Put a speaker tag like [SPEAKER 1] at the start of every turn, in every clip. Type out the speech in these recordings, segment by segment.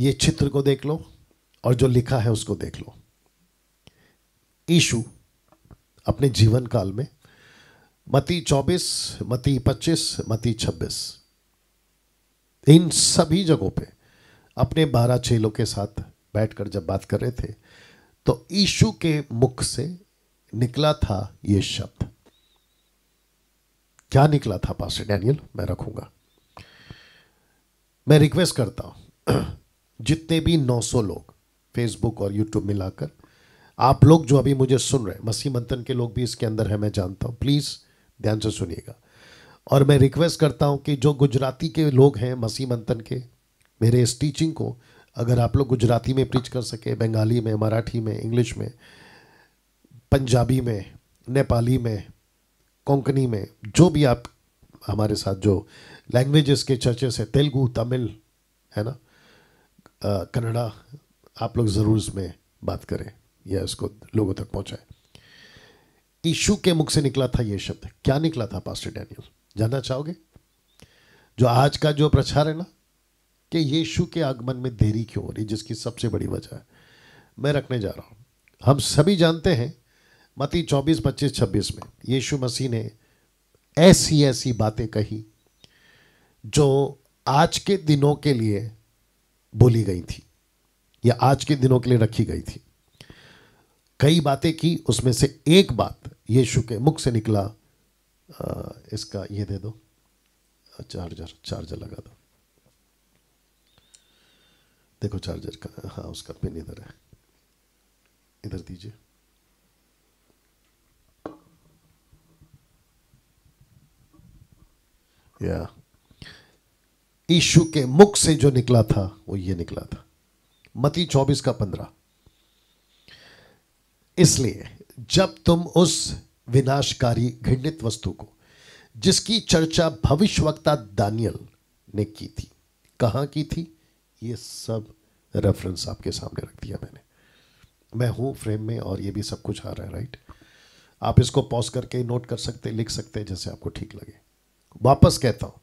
[SPEAKER 1] ये चित्र को देख लो और जो लिखा है उसको देख लो ईशु अपने जीवन काल में मती चौबीस मती पच्चीस मती छब्बीस इन सभी जगहों पे अपने बारह चेलों के साथ बैठकर जब बात कर रहे थे तो ईशु के मुख से निकला था ये शब्द क्या निकला था पास डैनियल मैं रखूंगा मैं रिक्वेस्ट करता हूं जितने भी 900 लोग फेसबुक और यूट्यूब मिलाकर आप लोग जो अभी मुझे सुन रहे हैं मसीह मंथन के लोग भी इसके अंदर है मैं जानता हूँ प्लीज़ ध्यान से सुनिएगा और मैं रिक्वेस्ट करता हूँ कि जो गुजराती के लोग हैं मसीह मंथन के मेरे इस टीचिंग को अगर आप लोग गुजराती में प्रीच कर सके बंगाली में मराठी में इंग्लिश में पंजाबी में नेपाली में कोंकणी में जो भी आप हमारे साथ जो लैंग्वेजेस के चर्चेस हैं तेलुगू तमिल है ना कनाडा आप लोग ज़रूर इसमें बात करें या इसको लोगों तक पहुंचाए ईशु के मुख से निकला था ये शब्द क्या निकला था पास्टर डैनियल जानना चाहोगे जो आज का जो प्रचार है ना कि यीशु के आगमन में देरी क्यों हो रही जिसकी सबसे बड़ी वजह है मैं रखने जा रहा हूं हम सभी जानते हैं मती 24, 25, 26 में यीशु मसीह ने ऐसी ऐसी बातें कही जो आज के दिनों के लिए बोली गई थी या आज के दिनों के लिए रखी गई थी कई बातें की उसमें से एक बात यीशु के मुख से निकला आ, इसका ये दे दो चार्जर चार्जर लगा दो देखो चार्जर का हाँ उसका पिन इधर है इधर दीजिए या yeah. ईशु के मुख से जो निकला था वो ये निकला था मती चौबीस का पंद्रह इसलिए जब तुम उस विनाशकारी घृणित वस्तु को जिसकी चर्चा भविष्यवक्ता दानियल ने की थी कहां की थी ये सब रेफरेंस आपके सामने रख दिया मैंने मैं हूं फ्रेम में और ये भी सब कुछ आ रहा है राइट आप इसको पॉज करके नोट कर सकते लिख सकते जैसे आपको ठीक लगे वापस कहता हूं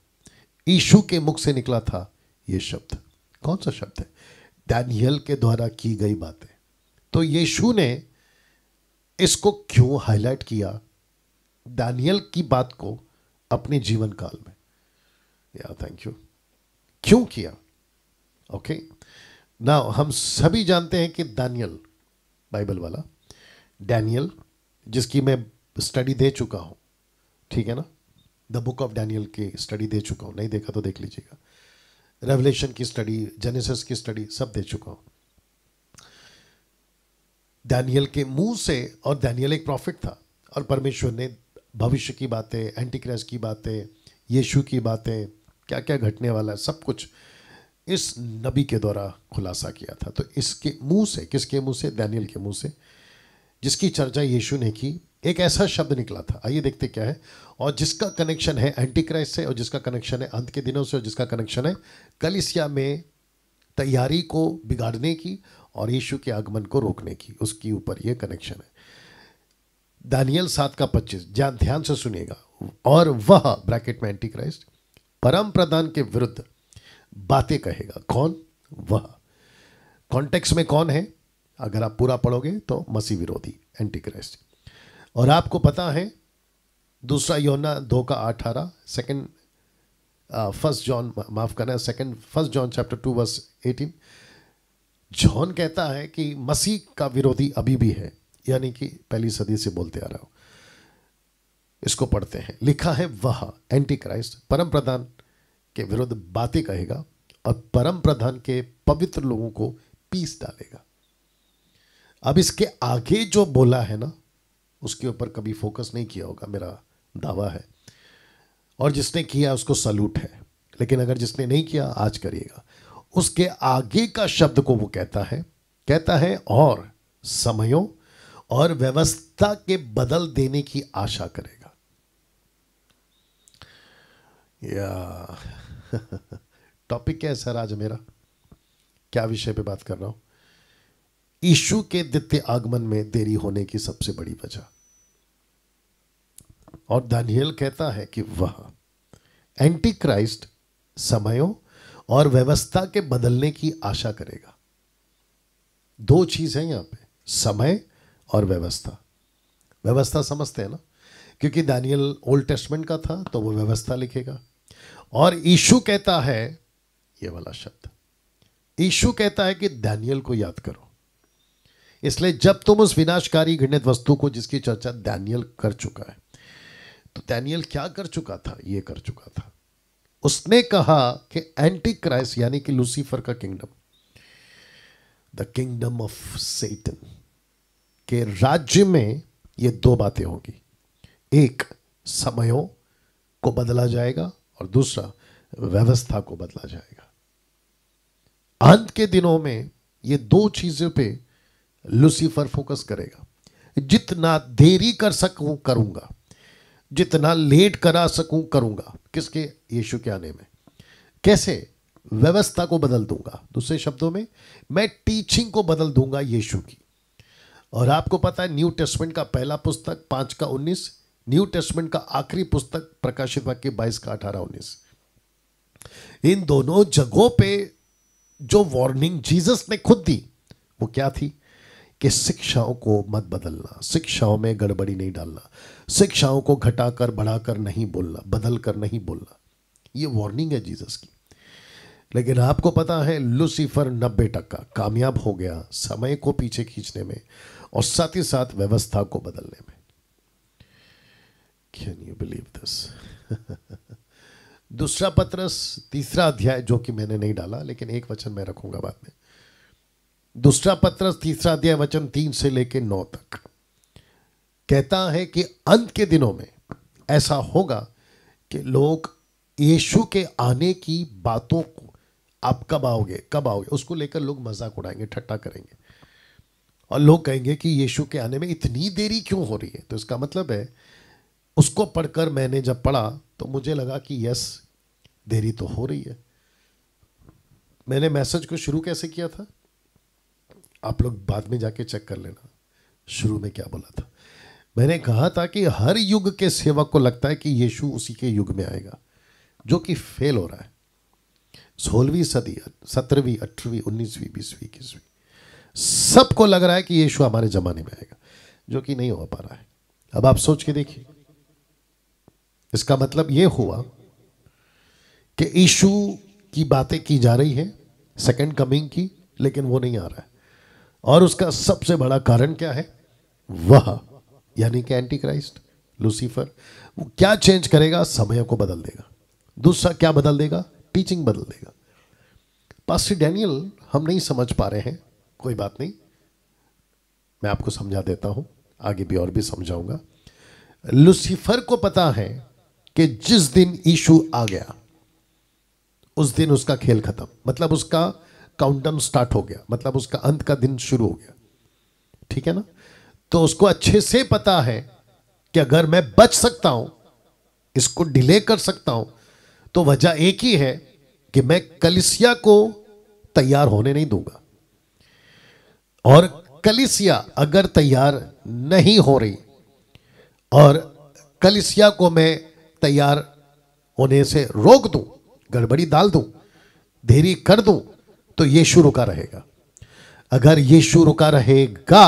[SPEAKER 1] ईशु के मुख से निकला था ये शब्द कौन सा शब्द है डैनियल के द्वारा की गई बातें तो यीशु ने इसको क्यों हाईलाइट किया डैनियल की बात को अपने जीवन काल में या थैंक यू क्यों किया ओके okay. ना हम सभी जानते हैं कि दानियल बाइबल वाला डैनियल जिसकी मैं स्टडी दे चुका हूं ठीक है ना द बुक ऑफ डैनियल की स्टडी दे चुका हूँ नहीं देखा तो देख लीजिएगा रेवलेशन की स्टडी जेनेसिस की स्टडी सब दे चुका हूँ डैनियल के मुंह से और डैनियल एक प्रॉफिट था और परमेश्वर ने भविष्य की बातें एंटी क्रैश की बातें यीशु की बातें क्या क्या घटने वाला है सब कुछ इस नबी के द्वारा खुलासा किया था तो इसके मुंह से किसके मुंह से डैनियल के मुंह से जिसकी चर्चा यीशु ने की एक ऐसा शब्द निकला था आइए देखते क्या है और जिसका कनेक्शन है एंटी क्राइस्ट से और जिसका कनेक्शन है अंत के दिनों से और जिसका कनेक्शन है कलिसिया में तैयारी को बिगाड़ने की और यीशु के आगमन को रोकने की उसके ऊपर ये कनेक्शन है दानियल सात का पच्चीस ध्यान ध्यान से सुनिएगा और वह ब्रैकेट में एंटी क्राइस्ट परम प्रधान के विरुद्ध बातें कहेगा कौन वह कॉन्टेक्स्ट में कौन है अगर आप पूरा पढ़ोगे तो मसीह विरोधी एंटी क्राइस्ट और आपको पता है दूसरा योना दो का अठारह सेकेंड फर्स्ट जॉन माफ़ करना है second first John chapter two verse eighteen John कहता है कि मसीह का विरोधी अभी भी है यानी कि पहली सदी से बोलते आ रहा हो इसको पढ़ते हैं लिखा है वह एंटी क्राइस्ट परम प्रधान के विरुद्ध बातें कहेगा और परम प्रधान के पवित्र लोगों को पीस डालेगा अब इसके आगे जो बोला है ना उसके ऊपर कभी फोकस नहीं किया होगा मेरा दावा है और जिसने किया उसको सल्यूट है लेकिन अगर जिसने नहीं किया आज करिएगा उसके आगे का शब्द को वो कहता है कहता है और समयों और व्यवस्था के बदल देने की आशा करेगा या टॉपिक क्या है सर आज मेरा क्या विषय पे बात कर रहा हूं ईशु के द्वितीय आगमन में देरी होने की सबसे बड़ी वजह और दानियल कहता है कि वह एंटी क्राइस्ट समयों और व्यवस्था के बदलने की आशा करेगा दो चीज है यहां पे समय और व्यवस्था व्यवस्था समझते हैं ना क्योंकि दानियल ओल्ड टेस्टमेंट का था तो वो व्यवस्था लिखेगा और ईशु कहता है ये वाला शब्द ईशु कहता है कि दानियल को याद करो इसलिए जब तुम उस विनाशकारी घृणित वस्तु को जिसकी चर्चा दैनियल कर चुका है तो दैनियल क्या कर चुका था ये कर चुका था उसने कहा कि एंटी क्राइस्ट यानी कि लूसीफर का kingdom the kingdom of Satan के राज्य में ये दो बातें होंगी एक समयों को बदला जाएगा और दूसरा व्यवस्था को बदला जाएगा अंत के दिनों में ये दो चीज़ों पे लूसीफर फोकस करेगा जितना देरी कर सकूं करूंगा जितना लेट करा सकूं करूंगा किसके यीशु के आने में कैसे व्यवस्था को बदल दूंगा दूसरे शब्दों में मैं टीचिंग को बदल दूंगा यीशु की और आपको पता है न्यू टेस्टमेंट का पहला पुस्तक पांच का उन्नीस न्यू टेस्टमेंट का आखिरी पुस्तक प्रकाशित वाक्य बाईस का अठारह उन्नीस इन दोनों जगहों पे जो वार्निंग जीसस ने खुद दी वो क्या थी कि शिक्षाओं को मत बदलना शिक्षाओं में गड़बड़ी नहीं डालना शिक्षाओं को घटाकर बढ़ाकर नहीं बोलना बदल कर नहीं बोलना ये वार्निंग है जीसस की लेकिन आपको पता है लूसीफर नब्बे टक्का कामयाब हो गया समय को पीछे खींचने में और साथ ही साथ व्यवस्था को बदलने में कैन यू बिलीव दिस दूसरा पत्रस तीसरा अध्याय जो कि मैंने नहीं डाला लेकिन एक वचन मैं रखूंगा बाद में दूसरा पत्र तीसरा अध्याय वचन तीन से लेकर नौ तक कहता है कि अंत के दिनों में ऐसा होगा कि लोग यीशु के आने की बातों को आप कब आओगे कब आओगे उसको लेकर लोग मजाक उड़ाएंगे ठट्टा करेंगे और लोग कहेंगे कि यीशु के आने में इतनी देरी क्यों हो रही है तो इसका मतलब है उसको पढ़कर मैंने जब पढ़ा तो मुझे लगा कि यस देरी तो हो रही है मैंने मैसेज को शुरू कैसे किया था आप लोग बाद में जाके चेक कर लेना शुरू में क्या बोला था मैंने कहा था कि हर युग के सेवक को लगता है कि यीशु उसी के युग में आएगा जो कि फेल हो रहा है सोलहवीं सदी सत्रहवीं अठारहवीं उन्नीसवीं बीसवीं इक्कीसवीं सबको लग रहा है कि यीशु हमारे ज़माने में आएगा जो कि नहीं हो पा रहा है अब आप सोच के देखिए इसका मतलब यह हुआ कि यीशु की बातें की जा रही है सेकंड कमिंग की लेकिन वो नहीं आ रहा है और उसका सबसे बड़ा कारण क्या है वह यानी कि एंटी क्राइस्ट लूसीफर वो क्या चेंज करेगा समय को बदल देगा दूसरा क्या बदल देगा टीचिंग बदल देगा पास्टर डैनियल हम नहीं समझ पा रहे हैं कोई बात नहीं मैं आपको समझा देता हूं आगे भी और भी समझाऊंगा लूसीफर को पता है कि जिस दिन ईशु आ गया उस दिन उसका खेल खत्म मतलब उसका काउंटडाउन स्टार्ट हो गया मतलब उसका अंत का दिन शुरू हो गया ठीक है ना तो उसको अच्छे से पता है कि अगर मैं बच सकता हूं इसको डिले कर सकता हूं तो वजह एक ही है कि मैं कलिसिया को तैयार होने नहीं दूंगा और कलिसिया अगर तैयार नहीं हो रही और कलिसिया को मैं तैयार होने से रोक दूं गड़बड़ी डाल दूं देरी कर दूं तो यीशु रुका रहेगा अगर यीशु रुका रहेगा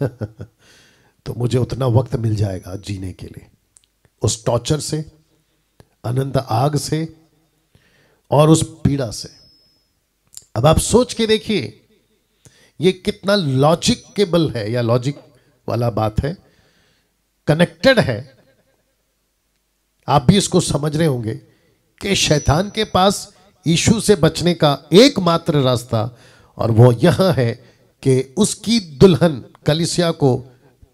[SPEAKER 1] तो मुझे उतना वक्त मिल जाएगा जीने के लिए उस टॉर्चर से अनंत आग से और उस पीड़ा से अब आप सोच के देखिए ये कितना लॉजिकेबल है या लॉजिक वाला बात है कनेक्टेड है आप भी इसको समझ रहे होंगे कि शैतान के पास यीशु से बचने का एकमात्र रास्ता और वो यह है कि उसकी दुल्हन कलिसिया को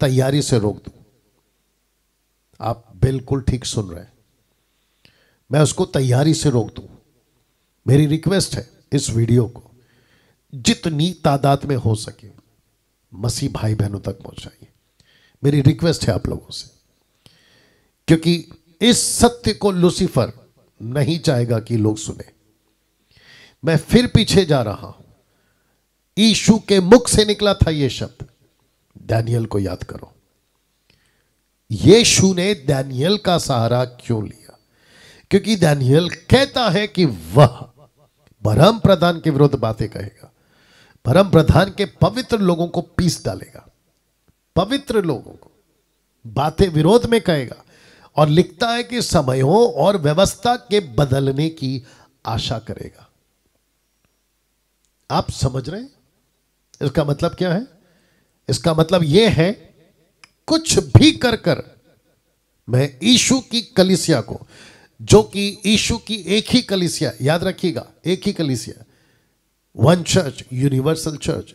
[SPEAKER 1] तैयारी से रोक दू आप बिल्कुल ठीक सुन रहे हैं मैं उसको तैयारी से रोक दू मेरी रिक्वेस्ट है इस वीडियो को जितनी तादाद में हो सके मसीह भाई बहनों तक पहुंचाइए मेरी रिक्वेस्ट है आप लोगों से क्योंकि इस सत्य को लूसीफर नहीं चाहेगा कि लोग सुने मैं फिर पीछे जा रहा हूं ईशु के मुख से निकला था यह शब्द डैनियल को याद करो यीशु ने डैनियल का सहारा क्यों लिया क्योंकि डैनियल कहता है कि वह परम प्रधान के विरुद्ध बातें कहेगा परम प्रधान के पवित्र लोगों को पीस डालेगा पवित्र लोगों को बातें विरोध में कहेगा और लिखता है कि समयों और व्यवस्था के बदलने की आशा करेगा आप समझ रहे हैं इसका मतलब क्या है इसका मतलब यह है कुछ भी कर कर मैं ईशु की कलिसिया को जो कि ईशु की एक ही कलिसिया याद रखिएगा एक ही कलिसिया वन चर्च यूनिवर्सल चर्च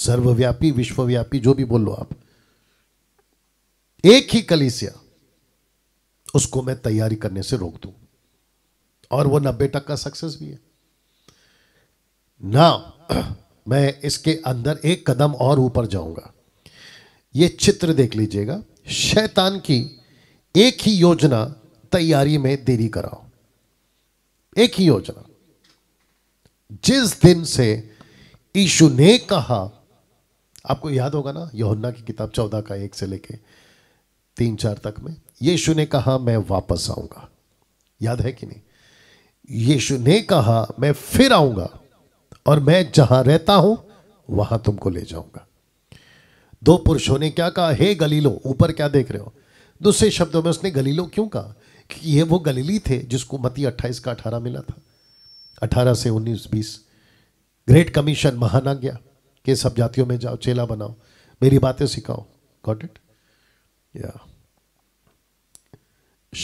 [SPEAKER 1] सर्वव्यापी विश्वव्यापी जो भी बोल लो आप एक ही कलिसिया उसको मैं तैयारी करने से रोक दूं और वो नब्बे टक्का सक्सेस भी है ना मैं इसके अंदर एक कदम और ऊपर जाऊंगा ये चित्र देख लीजिएगा शैतान की एक ही योजना तैयारी में देरी कराओ एक ही योजना जिस दिन से यीशु ने कहा आपको याद होगा ना योहन्ना की किताब चौदह का एक से लेके तीन चार तक में यीशु ने कहा मैं वापस आऊंगा याद है कि नहीं यीशु ने कहा मैं फिर आऊंगा और मैं जहां रहता हूं वहां तुमको ले जाऊंगा दो पुरुषों ने क्या कहा हे गलीलो ऊपर क्या देख रहे हो दूसरे शब्दों में उसने गलीलो क्यों कहा कि ये वो गलीली थे जिसको मती 28 का 18 मिला था 18 से 19 20 ग्रेट कमीशन महाना गया कि सब जातियों में जाओ चेला बनाओ मेरी बातें सिखाओ गॉट इट या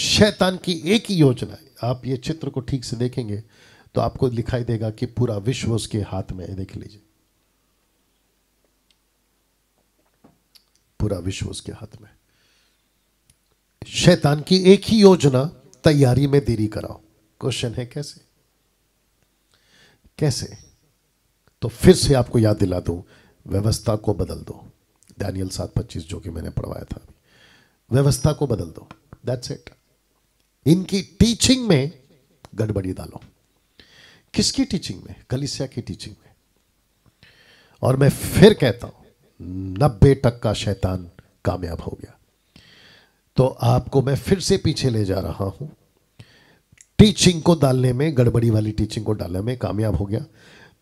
[SPEAKER 1] शैतान की एक ही योजना है आप ये चित्र को ठीक से देखेंगे तो आपको दिखाई देगा कि पूरा विश्व उसके हाथ में है देख लीजिए पूरा विश्व उसके हाथ में शैतान की एक ही योजना तैयारी में देरी कराओ क्वेश्चन है कैसे कैसे तो फिर से आपको याद दिला दूं व्यवस्था को बदल दो डैनियल सात पच्चीस जो कि मैंने पढ़वाया था व्यवस्था को बदल दो दैट्स इट इनकी टीचिंग में गड़बड़ी डालो किसकी टीचिंग में कलिसिया की टीचिंग में और मैं फिर कहता हूं नब्बे टक का शैतान कामयाब हो गया तो आपको मैं फिर से पीछे ले जा रहा हूं टीचिंग को डालने में गड़बड़ी वाली टीचिंग को डालने में कामयाब हो गया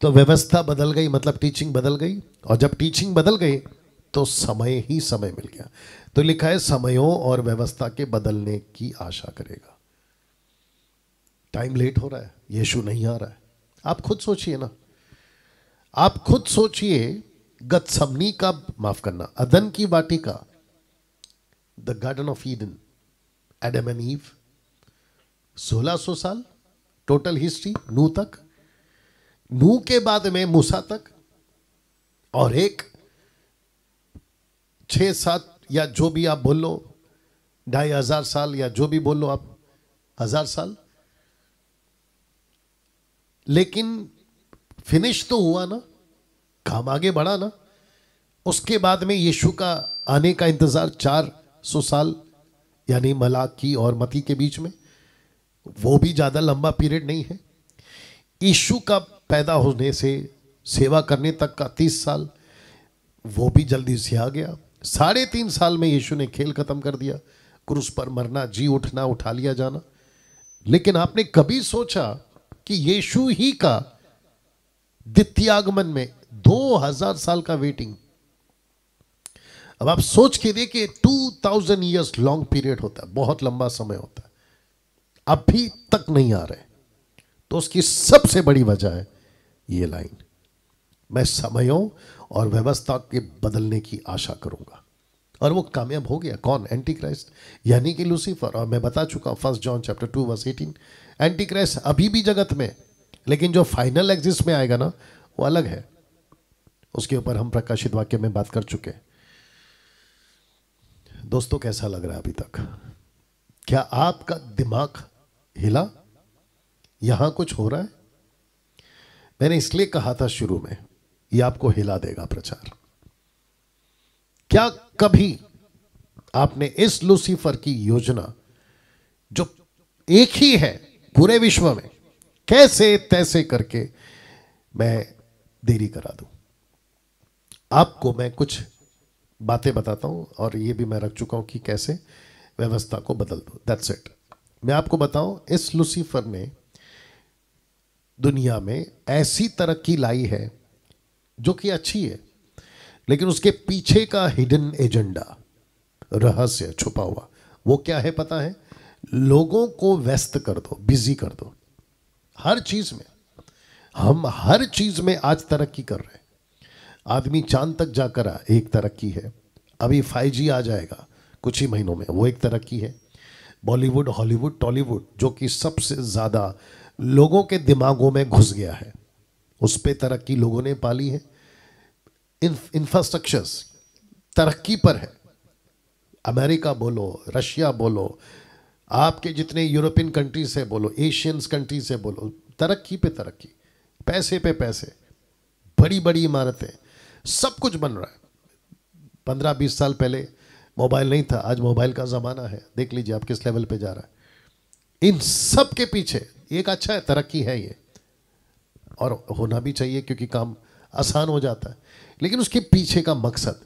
[SPEAKER 1] तो व्यवस्था बदल गई मतलब टीचिंग बदल गई और जब टीचिंग बदल गई तो समय ही समय मिल गया तो लिखा है समयों और व्यवस्था के बदलने की आशा करेगा टाइम लेट हो रहा है यीशु नहीं आ रहा है आप खुद सोचिए ना आप खुद सोचिए गतसमनी का माफ करना अदन की वाटिका the garden of Eden Adam and Eve 1600 साल टोटल हिस्ट्री नू तक नू के बाद में मूसा तक और एक छह सात या जो भी आप बोल लो ढाई हजार साल या जो भी बोल लो आप हजार साल लेकिन फिनिश तो हुआ ना काम आगे बढ़ा ना उसके बाद में यीशु का आने का इंतज़ार चार सौ साल यानी मलाकी और मती के बीच में वो भी ज़्यादा लंबा पीरियड नहीं है यीशु का पैदा होने से सेवा करने तक का तीस साल वो भी जल्दी से आ गया साढ़े तीन साल में यीशु ने खेल ख़त्म कर दिया क्रूस पर मरना जी उठना उठा लिया जाना लेकिन आपने कभी सोचा कि यीशु ही का द्वितीयागमन में 2000 साल का वेटिंग अब आप सोच के देखिए 2000 ईयर्स लॉन्ग पीरियड होता है बहुत लंबा समय होता है अभी तक नहीं आ रहे तो उसकी सबसे बड़ी वजह है ये लाइन मैं समयों और व्यवस्था के बदलने की आशा करूंगा और वो कामयाब हो गया कौन एंटी क्राइस्ट यानी कि लूसीफर और मैं बता चुका हूँ first John chapter two verse eighteen antichrist अभी भी जगत में लेकिन जो फाइनल एग्जिस्ट में आएगा ना वो अलग है उसके ऊपर हम प्रकाशित वाक्य में बात कर चुके दोस्तों कैसा लग रहा है अभी तक क्या आपका दिमाग हिला यहां कुछ हो रहा है मैंने इसलिए कहा था शुरू में ये आपको हिला देगा प्रचार क्या कभी आपने इस लूसीफर की योजना जो एक ही है पूरे विश्व में कैसे तैसे करके मैं देरी करा दूं आपको मैं कुछ बातें बताता हूं और ये भी मैं रख चुका हूं कि कैसे व्यवस्था को बदल दो दैट्स इट मैं आपको बताऊं इस लूसीफर ने दुनिया में ऐसी तरक्की लाई है जो कि अच्छी है लेकिन उसके पीछे का हिडन एजेंडा रहस्य छुपा हुआ वो क्या है पता है लोगों को व्यस्त कर दो बिजी कर दो हर चीज में हम हर चीज में आज तरक्की कर रहे हैं आदमी चांद तक जाकर आ एक तरक्की है अभी फाइव जी आ जाएगा कुछ ही महीनों में वो एक तरक्की है बॉलीवुड हॉलीवुड टॉलीवुड जो कि सबसे ज़्यादा लोगों के दिमागों में घुस गया है उस पर तरक्की लोगों ने पाली है इंफ्रास्ट्रक्चर्स तरक्की पर है अमेरिका बोलो रशिया बोलो आपके जितने यूरोपियन कंट्री से बोलो एशियंस कंट्री से बोलो तरक्की पे तरक्की पैसे पे पैसे बड़ी बड़ी इमारतें सब कुछ बन रहा है पंद्रह बीस साल पहले मोबाइल नहीं था आज मोबाइल का ज़माना है देख लीजिए आप किस लेवल पे जा रहा है इन सब के पीछे एक अच्छा है तरक्की है ये और होना भी चाहिए क्योंकि काम आसान हो जाता है लेकिन उसके पीछे का मकसद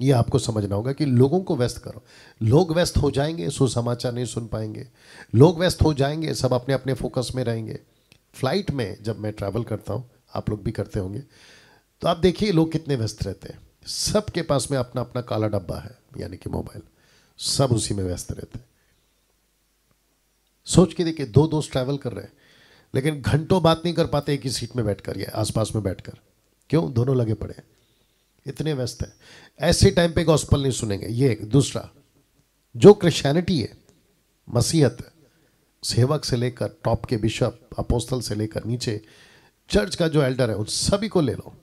[SPEAKER 1] ये आपको समझना होगा कि लोगों को व्यस्त करो लोग व्यस्त हो जाएंगे सुसमाचार नहीं सुन पाएंगे लोग व्यस्त हो जाएंगे सब अपने अपने फोकस में रहेंगे फ्लाइट में जब मैं ट्रैवल करता हूँ आप लोग भी करते होंगे तो आप देखिए लोग कितने व्यस्त रहते हैं सबके पास में अपना अपना काला डब्बा है यानी कि मोबाइल सब उसी में व्यस्त रहते हैं सोच के देखिए दो दोस्त ट्रैवल कर रहे हैं लेकिन घंटों बात नहीं कर पाते एक ही सीट में बैठकर या आसपास में बैठकर क्यों दोनों लगे पड़े हैं इतने व्यस्त हैं ऐसे टाइम पे गॉस्पल नहीं सुनेंगे ये दूसरा जो क्रिश्चियनिटी है मसीहत सेवक से लेकर टॉप के बिशप अपोस्तल से लेकर नीचे चर्च का जो एल्डर है उन सभी को ले लो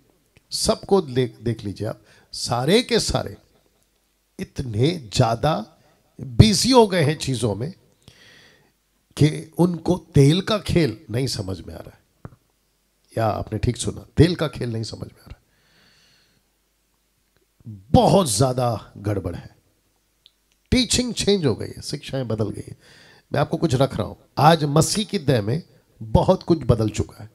[SPEAKER 1] सबको देख देख लीजिए आप सारे के सारे इतने ज़्यादा बिजी हो गए हैं चीज़ों में कि उनको तेल का खेल नहीं समझ में आ रहा है या आपने ठीक सुना दिल का खेल नहीं समझ में आ रहा बहुत ज़्यादा गड़बड़ है टीचिंग चेंज हो गई है शिक्षाएं बदल गई है मैं आपको कुछ रख रहा हूं आज मसीह की दह में बहुत कुछ बदल चुका है